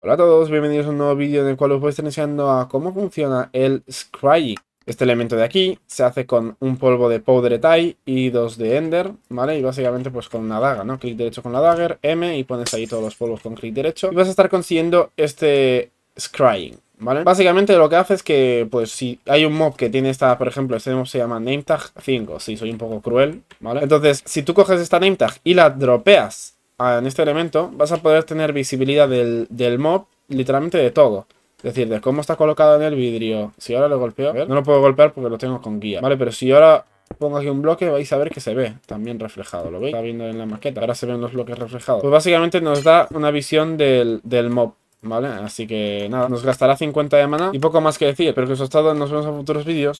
Hola a todos, bienvenidos a un nuevo vídeo en el cual os voy a estar enseñando a cómo funciona el scrying. Este elemento de aquí se hace con un polvo de Powder Tie y dos de Ender, ¿vale? Y básicamente pues con una daga, ¿no? Clic derecho con la dagger, M y pones ahí todos los polvos con clic derecho. Y vas a estar consiguiendo este Scrying, ¿vale? Básicamente lo que hace es que, pues, si hay un mob que tiene esta, por ejemplo, este mob se llama NameTag 5, si soy un poco cruel, ¿vale? Entonces, si tú coges esta NameTag y la dropeas en este elemento vas a poder tener visibilidad del, mob literalmente de todo. Es decir, de cómo está colocado en el vidrio. Si ahora lo golpeo, no lo puedo golpear porque lo tengo con guía. Vale, pero si ahora pongo aquí un bloque, vais a ver que se ve también reflejado. ¿Lo veis? Está viendo en la maqueta. Ahora se ven los bloques reflejados. Pues básicamente nos da una visión del, mob. ¿Vale? Así que nada, nos gastará 50 de mana y poco más que decir. pero que os haya estado Nos vemos en futuros vídeos.